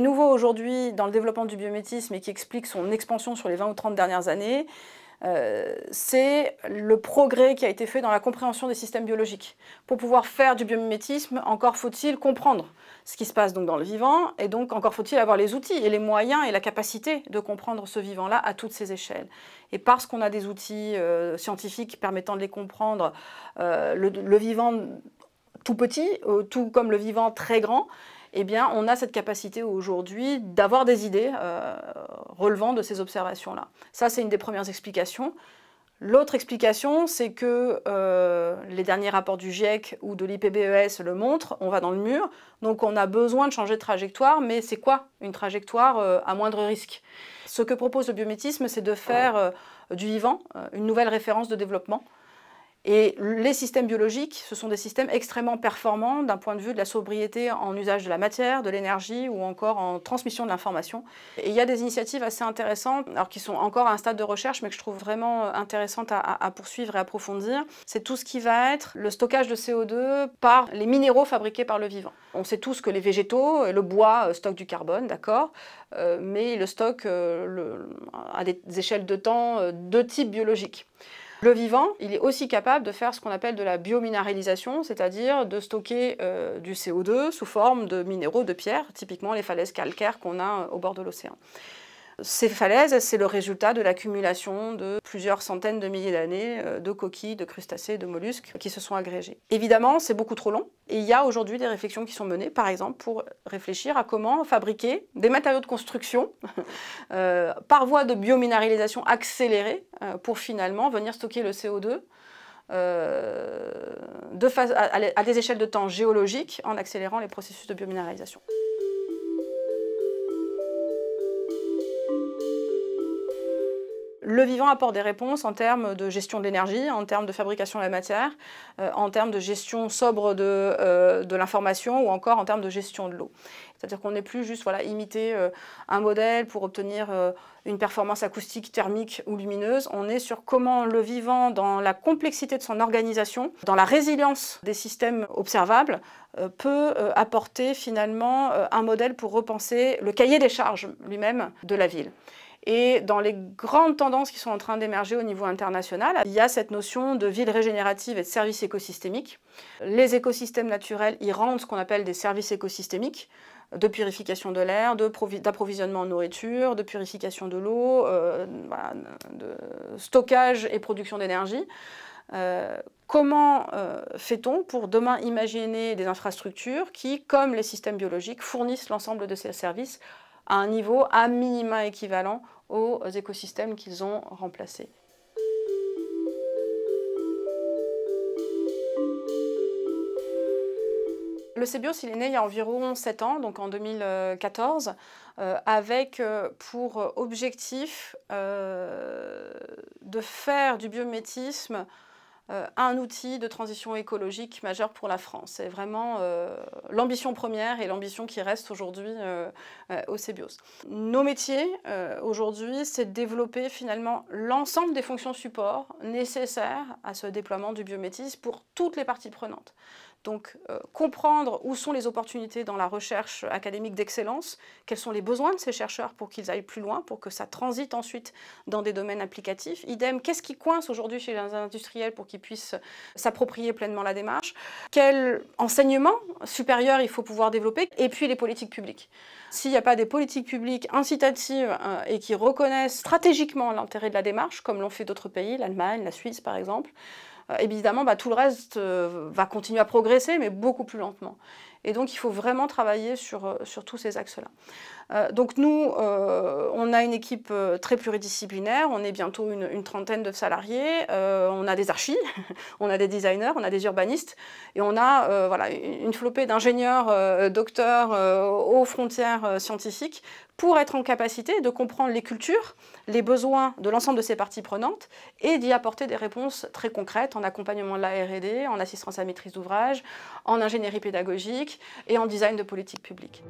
nouveau aujourd'hui dans le développement du biométisme et qui explique son expansion sur les 20 ou 30 dernières années, euh, c'est le progrès qui a été fait dans la compréhension des systèmes biologiques. Pour pouvoir faire du biomimétisme, encore faut-il comprendre ce qui se passe donc dans le vivant, et donc encore faut-il avoir les outils et les moyens et la capacité de comprendre ce vivant-là à toutes ces échelles. Et parce qu'on a des outils euh, scientifiques permettant de les comprendre, euh, le, vivant tout petit, tout comme le vivant très grand, eh bien, on a cette capacité aujourd'hui d'avoir des idées euh, relevant de ces observations-là. Ça, c'est une des premières explications. L'autre explication, c'est que euh, les derniers rapports du GIEC ou de l'IPBES le montrent, on va dans le mur, donc on a besoin de changer de trajectoire, mais c'est quoi une trajectoire euh, à moindre risque Ce que propose le biométisme, c'est de faire du vivant une nouvelle référence de développement. Et les systèmes biologiques, ce sont des systèmes extrêmement performants d'un point de vue de la sobriété en usage de la matière, de l'énergie ou encore en transmission de l'information. Et il y a des initiatives assez intéressantes, alors qui sont encore à un stade de recherche, mais que je trouve vraiment intéressantes à, poursuivre et approfondir. C'est tout ce qui va être le stockage de CO2 par les minéraux fabriqués par le vivant. On sait tous que les végétaux le bois euh, stockent du carbone, d'accord, euh, mais ils le stockent euh, le, à des échelles de temps de type biologique. Le vivant, il est aussi capable de faire ce qu'on appelle de la biominéralisation, c'est-à-dire de stocker euh, du CO2 sous forme de minéraux, de pierre, typiquement les falaises calcaires qu'on a euh, au bord de l'océan. Ces falaises, c'est le résultat de l'accumulation de plusieurs centaines de milliers d'années euh, de coquilles, de crustacés, de mollusques qui se sont agrégés. Évidemment, c'est beaucoup trop long et il y a aujourd'hui des réflexions qui sont menées, par exemple, pour réfléchir à comment fabriquer des matériaux de construction euh, par voie de biominéralisation accélérée euh, pour finalement venir stocker le CO2 à, à des échelles de temps géologiques en accélérant les processus de biominéralisation. le vivant apporte des réponses en termes de gestion de l'énergie, en termes de fabrication de la matière, euh, en termes de gestion sobre euh, de, l'information ou encore en termes de gestion de l'eau. C'est-à-dire qu'on n'est plus juste voilà, imiter euh, un modèle pour obtenir une performance acoustique, thermique ou lumineuse. On est sur comment le vivant, dans la complexité de son organisation, dans la résilience des systèmes observables, peut apporter finalement un modèle pour repenser le cahier des charges lui-même de la ville. Et dans les grandes tendances qui sont en train d'émerger au niveau international, il y a cette notion de ville régénérative et de services écosystémiques. Les écosystèmes naturels y rendent ce qu'on appelle des services écosystémiques de purification de l'air, d'approvisionnement en nourriture, de purification de l'eau, euh, de stockage et production d'énergie. Euh, comment euh, fait-on pour demain imaginer des infrastructures qui, comme les systèmes biologiques, fournissent l'ensemble de ces services à un niveau à minima équivalent aux écosystèmes qu'ils ont remplacés. Le Cébios, il est né il y a environ 7 ans, donc en 2014, euh, avec euh, pour objectif euh, de faire du biométisme euh, un outil de transition écologique majeur pour la France. C'est vraiment euh, l'ambition première et l'ambition qui reste aujourd'hui euh, au CBIOS. Nos métiers aujourd'hui, c'est de développer finalement l'ensemble des fonctions support nécessaires à ce déploiement du biométisme pour toutes les parties prenantes. Donc, euh, comprendre où sont les opportunités dans la recherche académique d'excellence, quels sont les besoins de ces chercheurs pour qu'ils aillent plus loin, pour que ça transite ensuite dans des domaines applicatifs. Idem, qu'est-ce qui coince aujourd'hui chez les industriels pour qu'ils puissent s'approprier pleinement la démarche Quel enseignement supérieur il faut pouvoir développer Et puis, les politiques publiques. S'il n'y a pas des politiques publiques incitatives euh, et qui reconnaissent stratégiquement l'intérêt de la démarche, comme l'ont fait d'autres pays, l'Allemagne, la Suisse par exemple, euh, évidemment, bah, tout le reste euh, va continuer à progresser, mais beaucoup plus lentement. Et donc, il faut vraiment travailler sur, euh, sur tous ces axes-là. Euh, donc, nous, euh, on a une équipe très pluridisciplinaire. On est bientôt une, trentaine de salariés. on a des archis, on a des designers, on a des urbanistes. Et on a voilà, une flopée d'ingénieurs, docteurs aux frontières scientifiques pour être en capacité de comprendre les cultures, les besoins de l'ensemble de ces parties prenantes et d'y apporter des réponses très concrètes en accompagnement de la R&D, en assistance à maîtrise d'ouvrage, en ingénierie pédagogique, et en design de politique publique.